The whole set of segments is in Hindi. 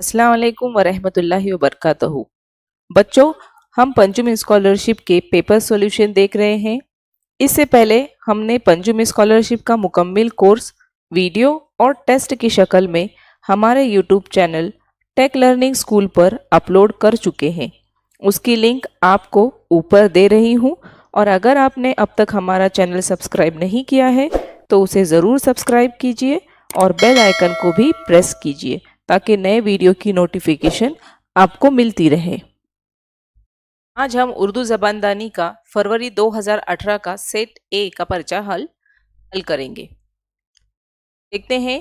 असलकम वरहमल वबरक बच्चों हम पंचम स्कॉलरशिप के पेपर सॉल्यूशन देख रहे हैं इससे पहले हमने पंचम स्कॉलरशिप का मुकम्मल कोर्स वीडियो और टेस्ट की शक्ल में हमारे YouTube channel tech learning school पर अपलोड कर चुके हैं उसकी लिंक आपको ऊपर दे रही हूँ और अगर आपने अब तक हमारा चैनल सब्सक्राइब नहीं किया है तो उसे ज़रूर सब्सक्राइब कीजिए और बेल आइकन को भी प्रेस कीजिए ताकि नए वीडियो की नोटिफिकेशन आपको मिलती रहे आज हम उर्दू जबानदानी का फरवरी 2018 का सेट ए का पर्चा हल हल करेंगे देखते हैं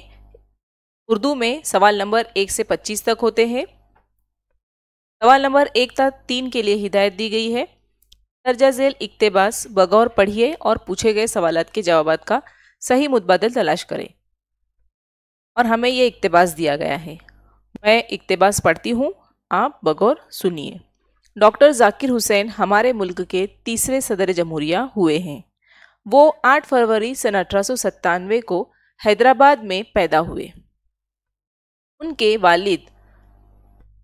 उर्दू में सवाल नंबर एक से पच्चीस तक होते हैं सवाल नंबर एक तक तीन के लिए हिदायत दी गई है दर्जा झेल इकतेबास बगौर पढ़िए और पूछे गए सवालत के जवाब का सही मुतबादल तलाश करें और हमें ये इकतबास दिया गया है मैं इकतबास पढ़ती हूँ आप बगौर सुनिए डॉक्टर जाकिर हुसैन हमारे मुल्क के तीसरे सदर जमहूरिया हुए हैं वो 8 फरवरी सन अठारह को हैदराबाद में पैदा हुए उनके वालिद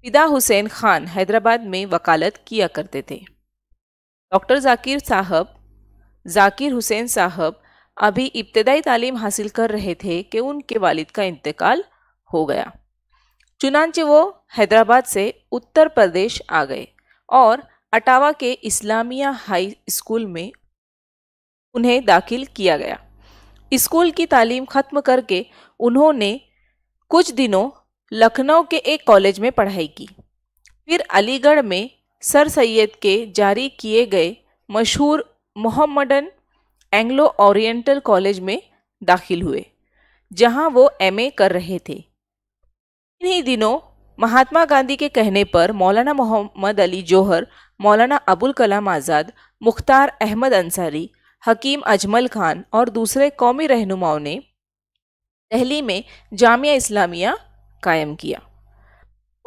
फिदा हुसैन खान हैदराबाद में वकालत किया करते थे डॉक्टर जाकिर साहब जाकिर हुसैन साहब अभी इब्तदाई तालीम हासिल कर रहे थे कि उनके वालिद का इंतकाल हो गया चुनानचे वो हैदराबाद से उत्तर प्रदेश आ गए और अटावा के इस्लामिया हाई स्कूल में उन्हें दाखिल किया गया स्कूल की तालीम ख़त्म करके उन्होंने कुछ दिनों लखनऊ के एक कॉलेज में पढ़ाई की फिर अलीगढ़ में सर सैयद के जारी किए गए मशहूर मोहम्मदन एंग्लो ओरिएंटल कॉलेज में दाखिल हुए जहां वो एमए कर रहे थे इन्हीं दिनों महात्मा गांधी के कहने पर मौलाना मोहम्मद अली जौहर मौलाना अबुल कलाम आज़ाद मुख्तार अहमद अंसारी हकीम अजमल खान और दूसरे कौमी रहनुमाओं ने दहली में जामिया इस्लामिया कायम किया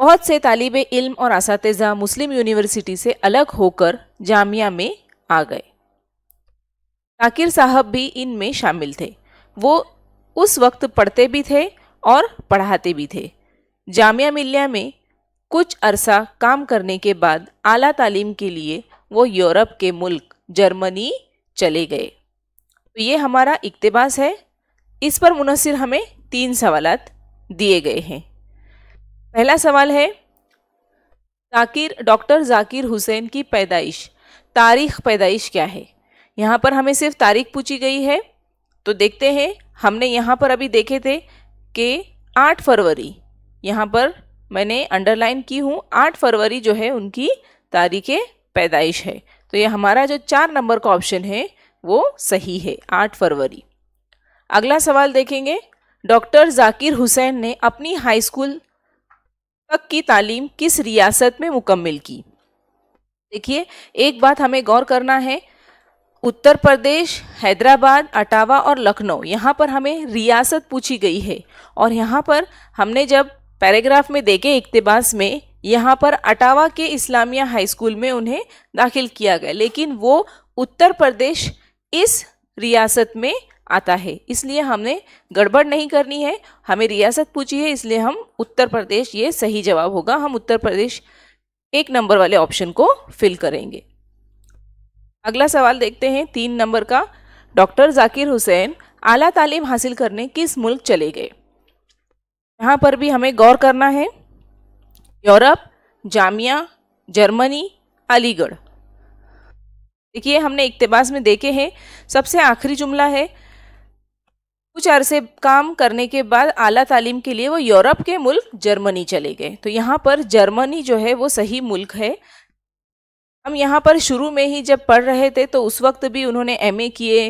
बहुत से तालब इल्म और इस मुस्लिम यूनिवर्सिटी से अलग होकर जामिया में आ गए जाकिर साहब भी इनमें शामिल थे वो उस वक्त पढ़ते भी थे और पढ़ाते भी थे जामिया मिल्लिया में कुछ अरसा काम करने के बाद आला तालीम के लिए वो यूरोप के मुल्क जर्मनी चले गए तो ये हमारा इकतबास है इस पर मुनसर हमें तीन सवाल दिए गए हैं पहला सवाल है जाकिर डॉक्टर जाकिर हुसैन की पैदाइश तारीख पैदाइश क्या है यहाँ पर हमें सिर्फ तारीख पूछी गई है तो देखते हैं हमने यहाँ पर अभी देखे थे कि आठ फरवरी यहाँ पर मैंने अंडरलाइन की हूँ आठ फरवरी जो है उनकी तारीख पैदाइश है तो ये हमारा जो चार नंबर का ऑप्शन है वो सही है आठ फरवरी अगला सवाल देखेंगे डॉक्टर जाकिर हुसैन ने अपनी हाई स्कूल तक की तालीम किस रियासत में मुकम्मल की देखिए एक बात हमें गौर करना है उत्तर प्रदेश हैदराबाद अटावा और लखनऊ यहाँ पर हमें रियासत पूछी गई है और यहाँ पर हमने जब पैराग्राफ में देखे इकतबास में यहाँ पर अटावा के इस्लामिया हाई स्कूल में उन्हें दाखिल किया गया लेकिन वो उत्तर प्रदेश इस रियासत में आता है इसलिए हमने गड़बड़ नहीं करनी है हमें रियासत पूछी है इसलिए हम उत्तर प्रदेश ये सही जवाब होगा हम उत्तर प्रदेश एक नंबर वाले ऑप्शन को फिल करेंगे अगला सवाल देखते हैं तीन नंबर का डॉक्टर जाकिर हुसैन आला तालीम हासिल करने किस मुल्क चले गए यहाँ पर भी हमें गौर करना है यूरोप जामिया जर्मनी अलीगढ़ देखिए हमने इकतबास में देखे हैं सबसे आखिरी जुमला है कुछ अरसे काम करने के बाद आला तालीम के लिए वो यूरोप के मुल्क जर्मनी चले गए तो यहाँ पर जर्मनी जो है वो सही मुल्क है हम यहाँ पर शुरू में ही जब पढ़ रहे थे तो उस वक्त भी उन्होंने एम किए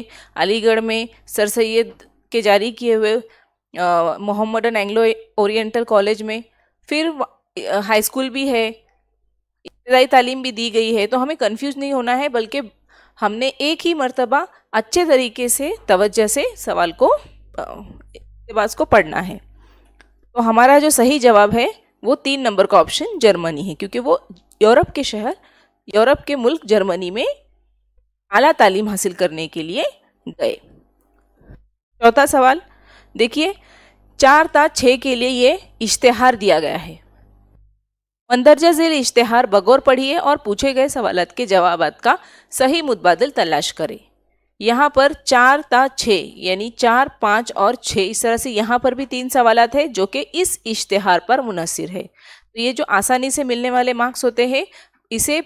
अलीगढ़ में सर सैद के जारी किए हुए मोहम्मदन एंग्लो ओरिएंटल कॉलेज में फिर हाई स्कूल भी है इब्तदाई तालीम भी दी गई है तो हमें कंफ्यूज नहीं होना है बल्कि हमने एक ही मरतबा अच्छे तरीके से तवज्जह से सवाल को इतबाज को पढ़ना है तो हमारा जो सही जवाब है वो तीन नंबर का ऑप्शन जर्मनी है क्योंकि वो यूरोप के शहर यूरोप के मुल्क जर्मनी में आला तालीम हासिल करने के लिए गए चौथा सवाल देखिए चार ता छः के लिए ये इश्तेहार दिया गया है मंदरजा जेल इश्तेहार बगौर पढ़िए और पूछे गए सवाल के जवाब का सही मुतबादल तलाश करें यहाँ पर चार ता छः यानी चार पाँच और छः इस तरह से यहाँ पर भी तीन सवालत है जो कि इस इश्तेहार पर मुनसर है तो ये जो आसानी से मिलने वाले मार्क्स होते हैं इसे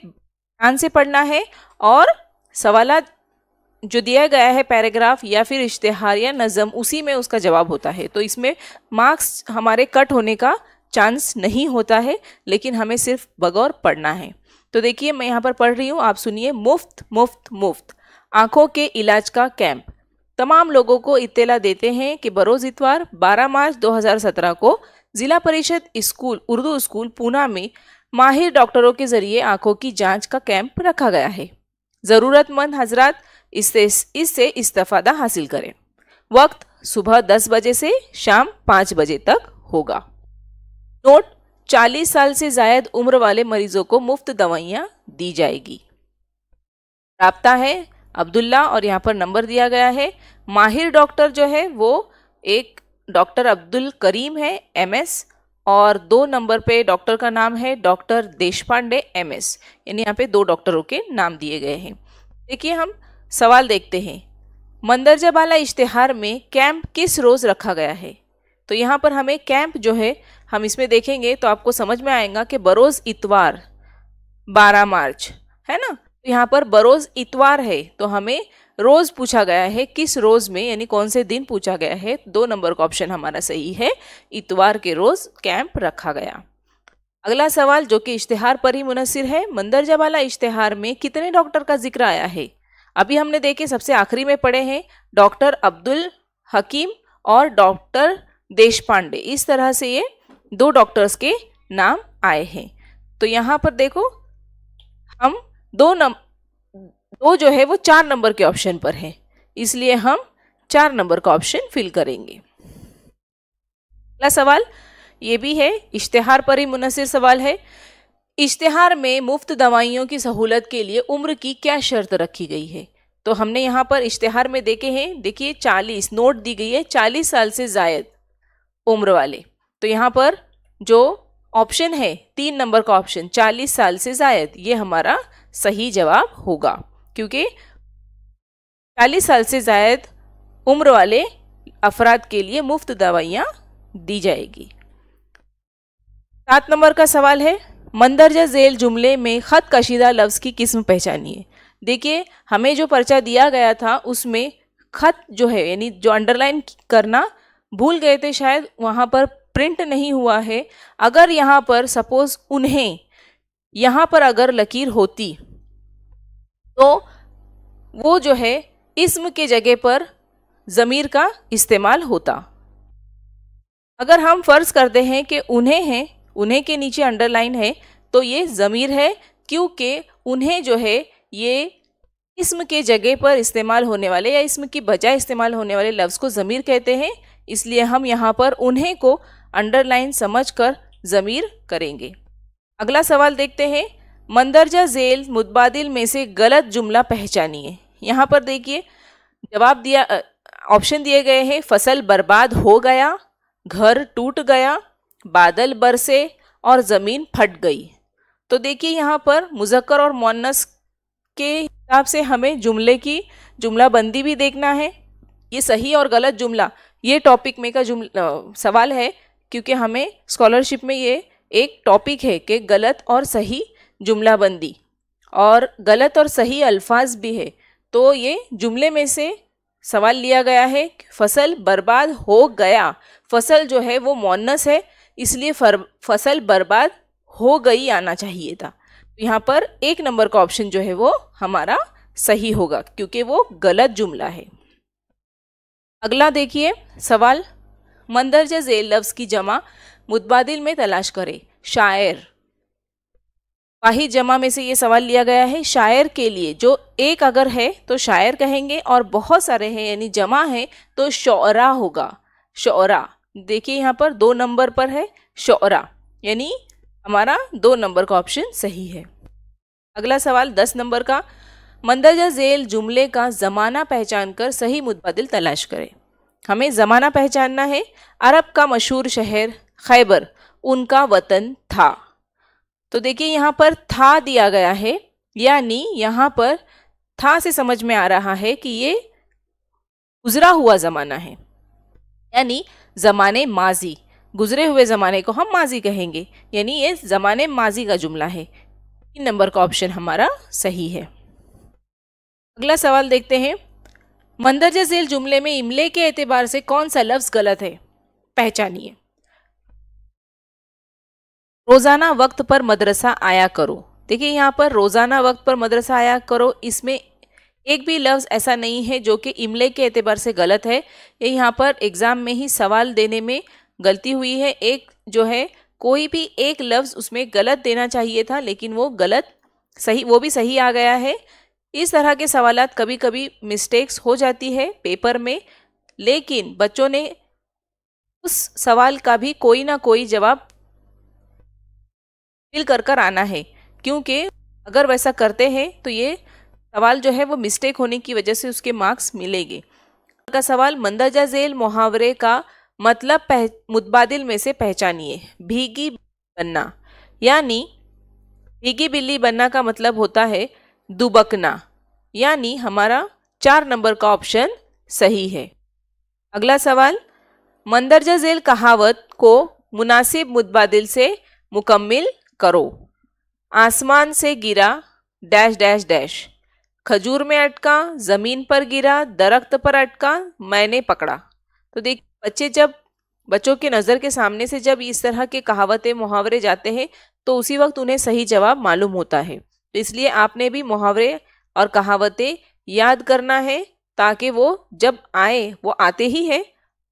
ध्यान से पढ़ना है और सवाल जो दिया गया है पैराग्राफ या फिर इश्तहार या नज़म उसी में उसका जवाब होता है तो इसमें मार्क्स हमारे कट होने का चांस नहीं होता है लेकिन हमें सिर्फ बगौर पढ़ना है तो देखिए मैं यहाँ पर पढ़ रही हूँ आप सुनिए मुफ्त मुफ्त मुफ्त आँखों के इलाज का कैंप तमाम लोगों को इत्तला देते हैं कि बरोज़ इतवार 12 मार्च 2017 को ज़िला परिषद स्कूल उर्दू स्कूल पूना में माहिर डॉक्टरों के जरिए आंखों की जांच का कैंप रखा गया है ज़रूरतमंद हजरात इससे इससे इस्तफादा हासिल करें वक्त सुबह 10 बजे से शाम 5 बजे तक होगा नोट 40 साल से जायद उम्र वाले मरीजों को मुफ्त दवाइयाँ दी जाएगी रबता है अब्दुल्ला और यहाँ पर नंबर दिया गया है माहिर डॉक्टर जो है वो एक डॉक्टर अब्दुल करीम है एमएस और दो नंबर पे डॉक्टर का नाम है डॉक्टर देश पांडे एम एस यानी यहाँ पे दो डॉक्टरों के नाम दिए गए हैं देखिए हम सवाल देखते हैं मंदरजा बाला इश्तहार में कैंप किस रोज़ रखा गया है तो यहाँ पर हमें कैंप जो है हम इसमें देखेंगे तो आपको समझ में आएगा कि बरोज़ इतवार 12 मार्च है ना तो यहाँ पर बरोज़ इतवार है तो हमें रोज़ पूछा गया है किस रोज़ में यानी कौन से दिन पूछा गया है दो नंबर का ऑप्शन हमारा सही है इतवार के रोज़ कैंप रखा गया अगला सवाल जो कि इश्तेहार पर ही मुनसर है मंदरजा वाला इश्तेहार में कितने डॉक्टर का जिक्र आया है अभी हमने देखे सबसे आखिरी में पढ़े हैं डॉक्टर अब्दुल हकीम और डॉक्टर देश पांडे इस तरह से ये दो डॉक्टर्स के नाम आए हैं तो यहाँ पर देखो हम दो नम दो जो है वो चार नंबर के ऑप्शन पर है इसलिए हम चार नंबर का ऑप्शन फिल करेंगे अगला सवाल ये भी है इश्तहार पर ही मुनसर सवाल है इश्तहार में मुफ्त दवाइयों की सहूलत के लिए उम्र की क्या शर्त रखी गई है तो हमने यहाँ पर इश्तहार में देखे हैं देखिए चालीस नोट दी गई है चालीस साल से जायद उम्र वाले तो यहाँ पर जो ऑप्शन है तीन नंबर का ऑप्शन चालीस साल से जायद ये हमारा सही जवाब होगा क्योंकि चालीस साल से ज़ायद उम्र वाले अफराद के लिए मुफ्त दवाइयाँ दी जाएगी सात नंबर का सवाल है मंदरजा जेल जुमले में ख़त कशीदा लफ्ज़ की किस्म पहचानिए देखिए हमें जो पर्चा दिया गया था उसमें ख़त जो है यानी जो अंडरलाइन करना भूल गए थे शायद वहाँ पर प्रिंट नहीं हुआ है अगर यहाँ पर सपोज़ उन्हें यहाँ पर अगर लकीर होती तो वो जो है इसम के जगह पर ज़मीर का इस्तेमाल होता अगर हम फ़र्ज़ करते हैं कि उन्हें हैं उन्हें के नीचे अंडरलाइन है तो ये ज़मीर है क्योंकि उन्हें जो है ये इसम के जगह पर इस्तेमाल होने वाले या इसम की बजाय इस्तेमाल होने वाले लफ्ज़ को ज़मीर कहते हैं इसलिए हम यहाँ पर उन्हें को अंडरलाइन समझ कर ज़मीर करेंगे अगला सवाल देखते हैं मंदरजा झेल मुतबादिल में से गलत जुमला पहचानिए यहाँ पर देखिए जवाब दिया ऑप्शन दिए गए हैं फसल बर्बाद हो गया घर टूट गया बादल बरसे और ज़मीन फट गई तो देखिए यहाँ पर मुजक्कर और मोनस के हिसाब से हमें जुमले की जुमला बंदी भी देखना है ये सही और गलत जुमला ये टॉपिक में का जुमला सवाल है क्योंकि हमें स्कॉलरशिप में ये एक टॉपिक है कि गलत और सही जुमलाबंदी और गलत और सही अल्फाज भी है तो ये जुमले में से सवाल लिया गया है कि फसल बर्बाद हो गया फसल जो है वो मोनस है इसलिए फर, फसल बर्बाद हो गई आना चाहिए था तो यहाँ पर एक नंबर का ऑप्शन जो है वो हमारा सही होगा क्योंकि वो गलत जुमला है अगला देखिए सवाल मंदरजा जेल लफ्ज़ की जमा मुतबादिल में तलाश करें शायर वाहिद जमा में से ये सवाल लिया गया है शायर के लिए जो एक अगर है तो शायर कहेंगे और बहुत सारे हैं यानी जमा है तो शौरा होगा शौरा देखिए यहाँ पर दो नंबर पर है शौरा यानी हमारा दो नंबर का ऑप्शन सही है अगला सवाल दस नंबर का मंदरजा झेल जुमले का ज़माना पहचान कर सही मुतबदल तलाश करें हमें ज़माना पहचानना है अरब का मशहूर शहर खैबर उनका वतन था तो देखिए यहाँ पर था दिया गया है यानी यहाँ पर था से समझ में आ रहा है कि ये गुजरा हुआ ज़माना है यानी ज़माने माजी गुजरे हुए ज़माने को हम माजी कहेंगे यानी ये ज़माने माजी का जुमला है तीन नंबर का ऑप्शन हमारा सही है अगला सवाल देखते हैं मंदरजा झेल जुमले में इमले के एतबार से कौन सा लफ्ज़ गलत है पहचानिए रोज़ाना वक्त पर मदरसा आया करो देखिए यहाँ पर रोज़ाना वक्त पर मदरसा आया करो इसमें एक भी लफ्ज़ ऐसा नहीं है जो कि इमले के अतबार से गलत है ये यहाँ पर एग्ज़ाम में ही सवाल देने में गलती हुई है एक जो है कोई भी एक लफ्ज़ उसमें गलत देना चाहिए था लेकिन वो गलत सही वो भी सही आ गया है इस तरह के सवाल कभी कभी मिस्टेक्स हो जाती है पेपर में लेकिन बच्चों ने उस सवाल का भी कोई ना कोई जवाब फिल कर कर आना है क्योंकि अगर वैसा करते हैं तो ये सवाल जो है वो मिस्टेक होने की वजह से उसके मार्क्स मिलेंगे का सवाल मंदरजा जेल मुहावरे का मतलब पह, मुतबादिल में से पहचानिए भीगी बनना यानी भीगी बिल्ली बनना का मतलब होता है दुबकना यानी हमारा चार नंबर का ऑप्शन सही है अगला सवाल मंदरजा जेल कहावत को मुनासिब मुतबादिल से मुकम्मिल करो आसमान से गिरा डैश डैश डैश खजूर में अटका ज़मीन पर गिरा दरख्त पर अटका मैंने पकड़ा तो देख बच्चे जब बच्चों की नज़र के सामने से जब इस तरह के कहावतें मुहावरे जाते हैं तो उसी वक्त उन्हें सही जवाब मालूम होता है तो इसलिए आपने भी मुहावरे और कहावतें याद करना है ताकि वो जब आए वो आते ही हैं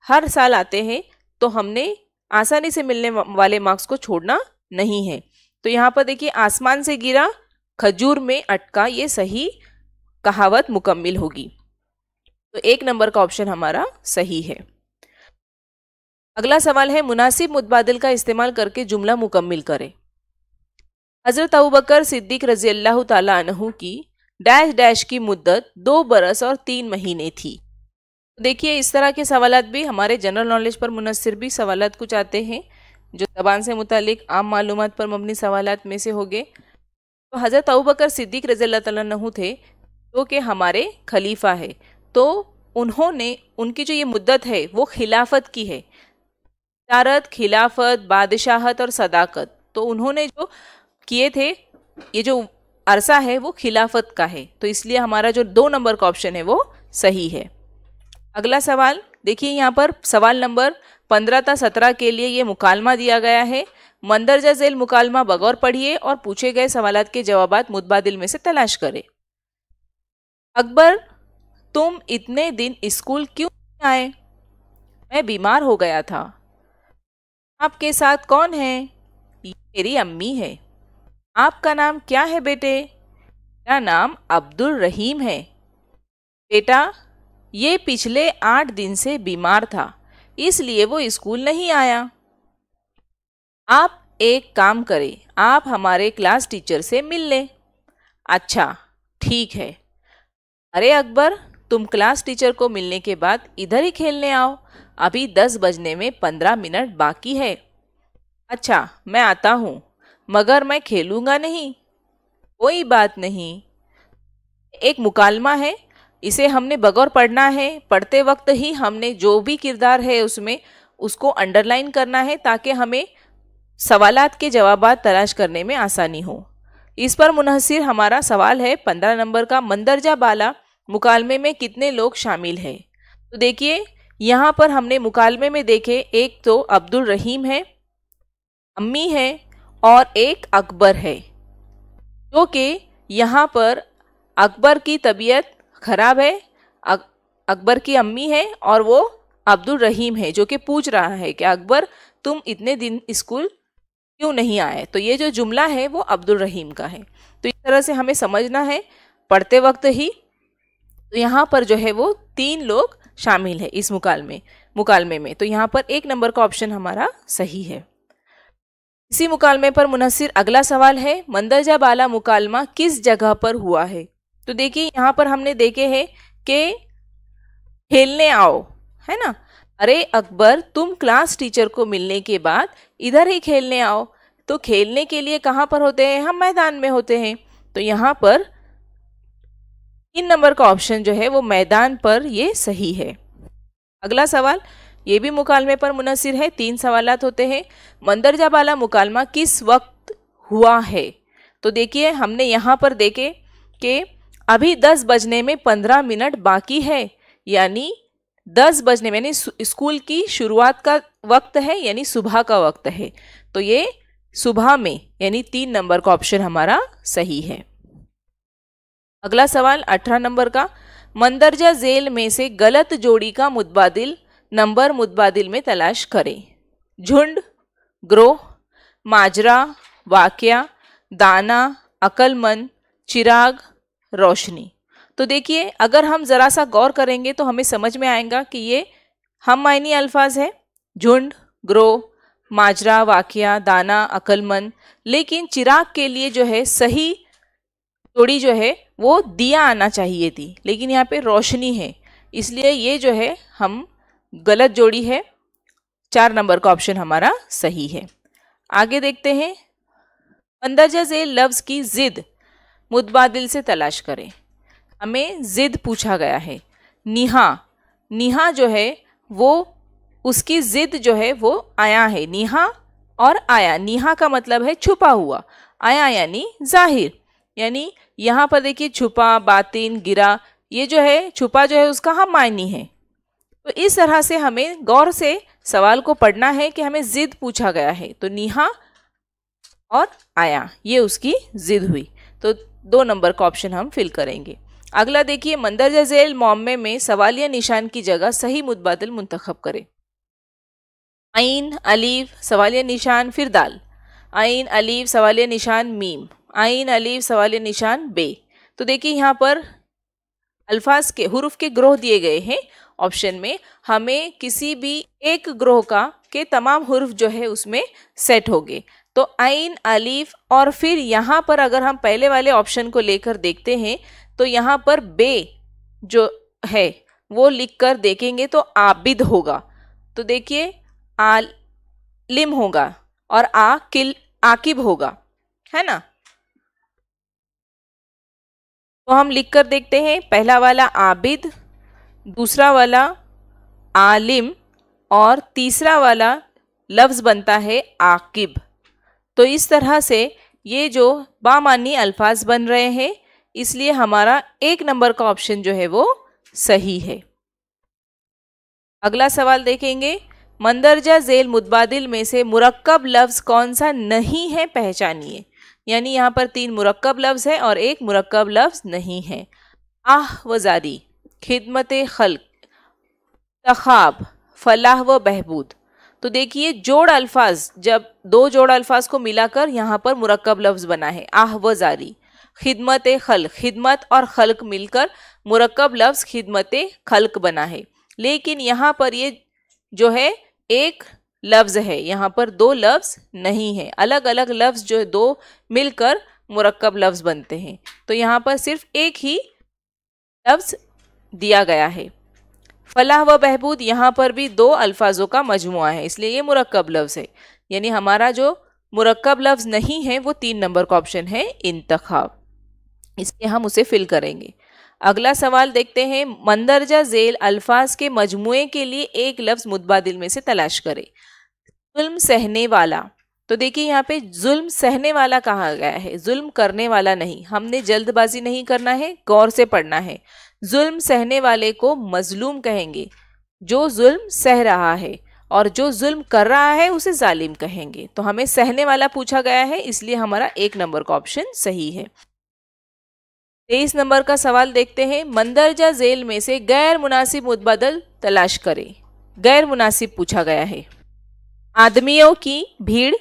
हर साल आते हैं तो हमने आसानी से मिलने वाले मार्क्स को छोड़ना नहीं है तो यहाँ पर देखिए आसमान से गिरा खजूर में अटका ये सही कहावत मुकम्मल होगी तो एक नंबर का ऑप्शन हमारा सही है अगला सवाल है मुनासिब मुतबादल का इस्तेमाल करके जुमला मुकम्मल करें हज़रत अबूबकर सिद्दीक रजी अल्लाह तहु की डैश डैश की मुद्दत दो बरस और तीन महीने थी देखिए इस तरह के सवाल भी हमारे जनरल नॉलेज पर मुनसर भी सवाल कुछ आते हैं जो जबान से मुतलिक आम मालूम पर मबनी सवाल में से होंगे तो हज़रत अबकर सिद्दीक रज़ी तहु थे जो कि हमारे खलीफा है तो उन्होंने उनकी जो ये मुद्दत है वो खिलाफत की है तारत खिलाफत बादशाहत और सदाकत तो उन्होंने जो किए थे ये जो अरसा है वो खिलाफत का है तो इसलिए हमारा जो दो नंबर का ऑप्शन है वो सही है अगला सवाल देखिए यहाँ पर सवाल नंबर पंद्रह था सत्रह के लिए ये मुकालमा दिया गया है मंदरजा झेल मुकालमा बगौर पढ़िए और पूछे गए सवाल के जवाब मुतबादिल में से तलाश करें अकबर तुम इतने दिन स्कूल क्यों आए मैं बीमार हो गया था आपके साथ कौन है मेरी अम्मी है आपका नाम क्या है बेटे मेरा नाम अब्दुल रहीम है बेटा ये पिछले आठ दिन से बीमार था इसलिए वो स्कूल नहीं आया आप एक काम करें आप हमारे क्लास टीचर से मिल लें अच्छा ठीक है अरे अकबर तुम क्लास टीचर को मिलने के बाद इधर ही खेलने आओ अभी दस बजने में पंद्रह मिनट बाकी है अच्छा मैं आता हूँ मगर मैं खेलूँगा नहीं कोई बात नहीं एक मुकालमा है इसे हमने बगौर पढ़ना है पढ़ते वक्त ही हमने जो भी किरदार है उसमें उसको अंडरलाइन करना है ताकि हमें सवालत के जवाब तलाश करने में आसानी हो इस पर मुनहसर हमारा सवाल है पंद्रह नंबर का मंदरजा बाला मुकालमे में कितने लोग शामिल हैं तो देखिए यहाँ पर हमने मुकालमे में देखे एक तो अब्दुल रहीम है अम्मी है और एक अकबर है जो कि यहाँ पर अकबर की तबीयत खराब है अक, अकबर की अम्मी है और वो अब्दुल रहीम है जो कि पूछ रहा है कि अकबर तुम इतने दिन स्कूल क्यों नहीं आए तो ये जो जुमला है वो अब्दुल रहीम का है तो इस तरह से हमें समझना है पढ़ते वक्त ही तो यहाँ पर जो है वो तीन लोग शामिल है इस मुकालमे मुकालमे में तो यहाँ पर एक नंबर का ऑप्शन हमारा सही है इसी मुकालमे पर मुनसर अगला सवाल है मंदरजा बाला मुकालमा किस जगह पर हुआ है तो देखिए यहाँ पर हमने देखे हैं कि खेलने आओ है ना अरे अकबर तुम क्लास टीचर को मिलने के बाद इधर ही खेलने आओ तो खेलने के लिए कहाँ पर होते हैं हम मैदान में होते हैं तो यहाँ पर तीन नंबर का ऑप्शन जो है वो मैदान पर ये सही है अगला सवाल ये भी मुकालमे पर मुनसर है तीन सवाल होते हैं मंदरजा वाला मुकालमा किस वक्त हुआ है तो देखिए हमने यहाँ पर देखे कि अभी दस बजने में पंद्रह मिनट बाकी है यानी दस बजने में यानी स्कूल की शुरुआत का वक्त है यानी सुबह का वक्त है तो ये सुबह में यानी तीन नंबर का ऑप्शन हमारा सही है अगला सवाल अठारह नंबर का मंदरजा जेल में से गलत जोड़ी का मुतबादिल नंबर मुतबादिल में तलाश करें झुंड ग्रोह माजरा वाक्या दाना अकलमन चिराग रोशनी तो देखिए अगर हम ज़रा सा गौर करेंगे तो हमें समझ में आएगा कि ये हम मायनी अल्फाज हैं झुंड ग्रो माजरा वाक़िया दाना अक्लमंद लेकिन चिराग के लिए जो है सही जोड़ी जो है वो दिया आना चाहिए थी लेकिन यहाँ पे रोशनी है इसलिए ये जो है हम गलत जोड़ी है चार नंबर का ऑप्शन हमारा सही है आगे देखते हैं अंदाजा ए लफ्ज़ की ज़िद मुतबादिल से तलाश करें हमें ज़िद पूछा गया है निहा निहा जो है वो उसकी ज़िद जो है वो आया है निहा और आया निहा का मतलब है छुपा हुआ आया यानी जाहिर यानी यहाँ पर देखिए छुपा बातिन गिरा ये जो है छुपा जो है उसका हम हाँ मायनी है तो इस तरह से हमें गौर से सवाल को पढ़ना है कि हमें ज़िद पूछा गया है तो निहा और आया ये उसकी ज़िद हुई तो दो नंबर का ऑप्शन हम फिल करेंगे अगला देखिए मंदरजा झेल मॉमे में सवालिया निशान की जगह सही मुतबादल मंतखब करें आइन अलीफ सवालिया निशान फिर दाल आइन अलीफ सवालिया निशान मीम आइन अलीफ सवालिया निशान बे तो देखिए यहाँ पर अल्फाज के हरूफ के ग्रोह दिए गए हैं ऑप्शन में हमें किसी भी एक ग्रोह का के तमाम हर्फ जो है उसमें सेट हो गए तो आइन अलीफ और फिर यहाँ पर अगर हम पहले वाले ऑप्शन को लेकर देखते हैं तो यहाँ पर बे जो है वो लिख कर देखेंगे तो आबिद होगा तो देखिए आलिम होगा और आ किल आकिब होगा है ना तो हम लिख कर देखते हैं पहला वाला आबिद दूसरा वाला आलिम और तीसरा वाला लफ्ज़ बनता है आकिब तो इस तरह से ये जो बामानी अल्फाज बन रहे हैं इसलिए हमारा एक नंबर का ऑप्शन जो है वो सही है अगला सवाल देखेंगे मंदरजा जेल मुतबादिल में से मुरक्कब लफ्ज़ कौन सा नहीं है पहचानिए यानी यहाँ पर तीन मुरक्कब लफ्ज़ है और एक मुरक्कब लफ्ज़ नहीं है आह वजारी खिदमत खल तखाब फलाह व बहबूद तो देखिए जोड़ अल्फाज जब दो जोड़ अल्फाज को मिलाकर यहाँ पर मुरक्कब लफ्ज़ बना है आह व जारी खिदमत खल खिदमत और खलक मिलकर मुरक्कब लफ्ज़ खिदमत खलक बना है लेकिन यहाँ पर ये जो है एक लफ्ज़ है यहाँ पर दो लफ्ज़ नहीं है अलग अलग लफ्ज़ जो है दो मिलकर मुरक्कब लफ्ज़ बनते हैं तो यहाँ पर सिर्फ एक ही लफ्ज़ दिया गया है फलाह व बहबूद यहाँ पर भी दो अल्फाजों का मजमु है इसलिए ये मुरक्ब लफ्ज़ है यानी हमारा जो मुरक्ब लफ्ज़ नहीं है वो तीन नंबर का ऑप्शन है इंतखब इसलिए हम उसे फिल करेंगे अगला सवाल देखते हैं मंदरजा झेल अल्फाज के मजमुए के लिए एक लफ्ज़ मुतबादिल में से तलाश करें जुल्म सहने वाला तो देखिए यहाँ पे जुल्म सहने वाला कहा गया है जुल्म करने वाला नहीं हमने जल्दबाजी नहीं करना है गौर से पढ़ना है जुल्म सहने वाले को मजलूम कहेंगे जो जुल्म सह रहा है और जो जुल्म कर रहा है उसे जालिम कहेंगे तो हमें सहने वाला पूछा गया है इसलिए हमारा एक नंबर का ऑप्शन सही है तेईस नंबर का सवाल देखते हैं मंदरजा जेल में से गैर मुनासिब मुतबदल तलाश करें गैर मुनासिब पूछा गया है आदमियों की भीड़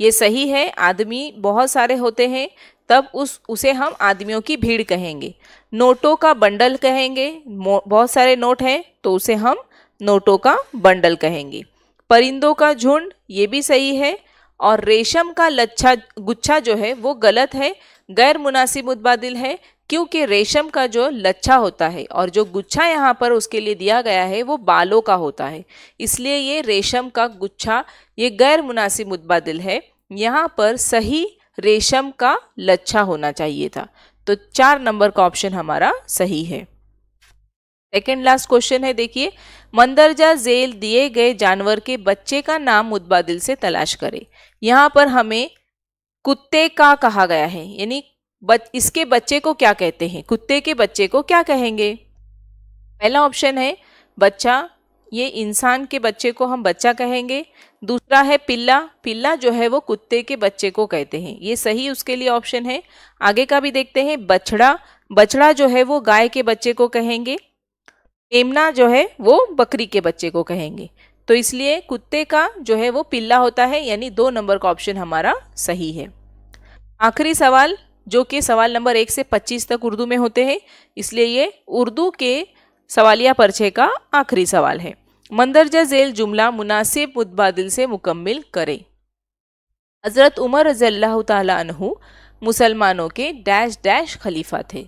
ये सही है आदमी बहुत सारे होते हैं तब उस उसे हम आदमियों की भीड़ कहेंगे नोटों का बंडल कहेंगे बहुत सारे नोट हैं तो उसे हम नोटों का बंडल कहेंगे परिंदों का झुंड ये भी सही है और रेशम का लच्छा गुच्छा जो है वो गलत है गैर मुनासिब मुतबादिल है क्योंकि रेशम का जो लच्छा होता है और जो गुच्छा यहाँ पर उसके लिए दिया गया है वो बालों का होता है इसलिए ये रेशम का गुच्छा ये गैर मुनासिब मुतबादिल है यहाँ पर सही रेशम का लच्छा होना चाहिए था तो चार नंबर का ऑप्शन हमारा सही है सेकेंड लास्ट क्वेश्चन है देखिए मंदरजा जेल दिए गए जानवर के बच्चे का नाम मुतबादिल से तलाश करें यहाँ पर हमें कुत्ते का कहा गया है यानी बच, इसके बच्चे को क्या कहते हैं कुत्ते के बच्चे को क्या कहेंगे पहला ऑप्शन है बच्चा ये इंसान के बच्चे को हम बच्चा कहेंगे दूसरा है पिल्ला पिल्ला जो है वो कुत्ते के बच्चे को कहते हैं ये सही उसके लिए ऑप्शन है आगे का भी देखते हैं बछड़ा बछड़ा जो है वो गाय के बच्चे को कहेंगे मेमना जो है वो बकरी के बच्चे को कहेंगे तो इसलिए कुत्ते का जो है वो पिल्ला होता है यानी दो नंबर का ऑप्शन हमारा सही है आखिरी सवाल जो कि सवाल नंबर एक से पच्चीस तक उर्दू में होते हैं इसलिए ये उर्दू के सवालिया पर्चे का आखिरी सवाल है मंदरजा झेल जुमला मुनासिब मुतबादिल से मुकम्मिल करें हज़रत उमर रज़ल्ला मुसलमानों के डैश डैश खलीफा थे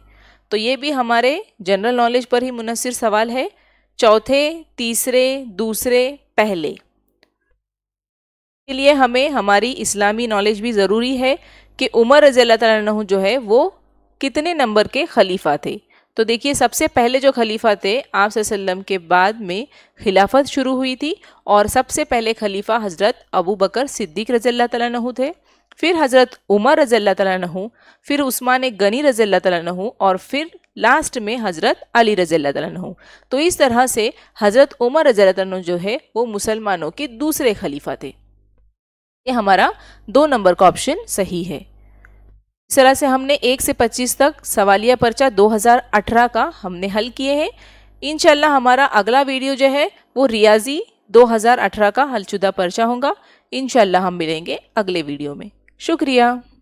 तो ये भी हमारे जनरल नॉलेज पर ही मुनसर सवाल है चौथे तीसरे दूसरे पहले के लिए हमें हमारी इस्लामी नॉलेज भी ज़रूरी है कि उमर रज़ी अल्लाह तु जो है वो कितने नंबर के खलीफा थे तो देखिए सबसे पहले जो खलीफा थे आप के बाद में खिलाफत शुरू हुई थी और सबसे पहले खलीफा हज़रत अबू बकर सिद्दीक रज़ल्ला तु थे फिर हज़रत उमर रज़ल्ला तहु फिर उस्मान गनी रज़ल्ला तहु और फिर लास्ट में हज़रत अली रज़ल्ला तहु तो इस तरह से हज़रत उमर रज़ल्ला तु जो है वो मुसलमानों के दूसरे खलीफा थे ये हमारा दो नंबर का ऑप्शन सही है इस तरह से हमने एक से पच्चीस तक सवालिया पर्चा 2018 का हमने हल किए हैं इनशाला हमारा अगला वीडियो जो है वो रियाजी 2018 का हलचुदा पर्चा होगा इनशाला हम मिलेंगे अगले वीडियो में शुक्रिया